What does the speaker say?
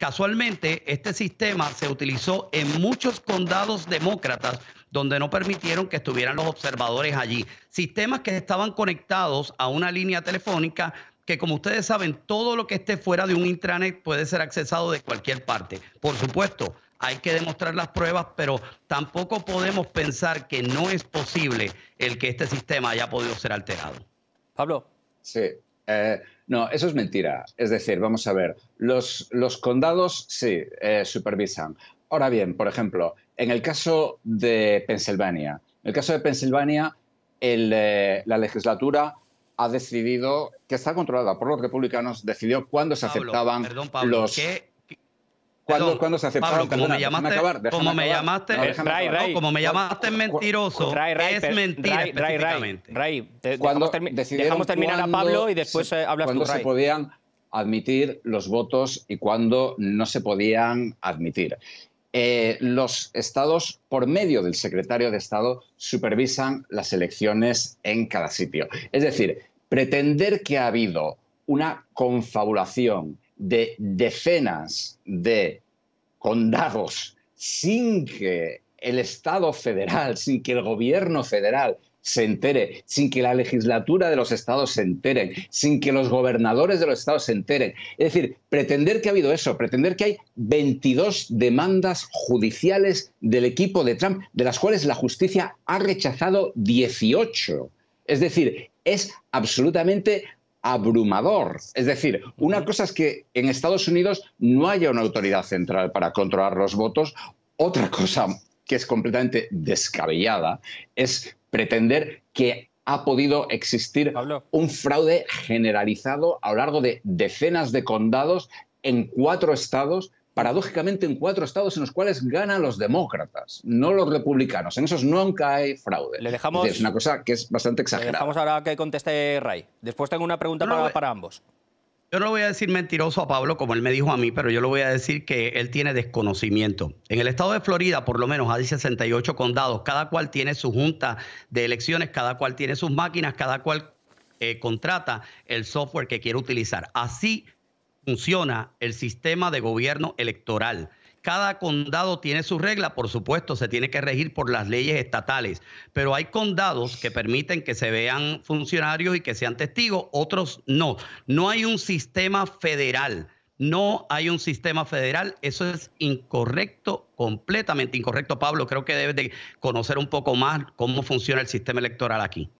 Casualmente, este sistema se utilizó en muchos condados demócratas donde no permitieron que estuvieran los observadores allí. Sistemas que estaban conectados a una línea telefónica que como ustedes saben, todo lo que esté fuera de un intranet puede ser accesado de cualquier parte. Por supuesto, hay que demostrar las pruebas, pero tampoco podemos pensar que no es posible el que este sistema haya podido ser alterado. Pablo. Sí, eh, no, eso es mentira. Es decir, vamos a ver, los, los condados sí eh, supervisan. Ahora bien, por ejemplo, en el caso de Pensilvania, en el caso de Pensilvania, eh, la legislatura ha decidido, que está controlada por los republicanos, decidió cuándo se aceptaban los... ¿Cuándo, se aceptaron? Pablo, como me llamaste, como me llamaste, como me llamaste mentiroso, es mentira específicamente. Ray, dejamos, terminar a Pablo y después eh, hablas tú, Ray. se podían admitir los votos y cuándo no se podían admitir. Eh, los estados, por medio del secretario de Estado, supervisan las elecciones en cada sitio. Es decir, pretender que ha habido una confabulación de decenas de condados sin que el Estado federal, sin que el gobierno federal se entere, sin que la legislatura de los estados se enteren, sin que los gobernadores de los estados se enteren. Es decir, pretender que ha habido eso, pretender que hay 22 demandas judiciales del equipo de Trump, de las cuales la justicia ha rechazado 18. Es decir, es absolutamente abrumador. Es decir, una cosa es que en Estados Unidos no haya una autoridad central para controlar los votos, otra cosa que es completamente descabellada es pretender que ha podido existir un fraude generalizado a lo largo de decenas de condados en cuatro estados paradójicamente en cuatro estados en los cuales ganan los demócratas, no los republicanos. En esos nunca hay fraude. Le dejamos, es una cosa que es bastante exagerada. Le dejamos ahora que conteste Ray. Después tengo una pregunta para, ambos. Yo no voy a decir mentiroso a Pablo como él me dijo a mí, pero yo lo voy a decir que él tiene desconocimiento. En el estado de Florida, por lo menos, hay 68 condados, cada cual tiene su junta de elecciones, cada cual tiene sus máquinas, cada cual eh, contrata el software que quiere utilizar. Así funciona el sistema de gobierno electoral. Cada condado tiene su regla, por supuesto, se tiene que regir por las leyes estatales, pero hay condados que permiten que se vean funcionarios y que sean testigos, otros no. No hay un sistema federal, no hay un sistema federal, eso es incorrecto, completamente incorrecto, Pablo. Creo que debes de conocer un poco más cómo funciona el sistema electoral aquí.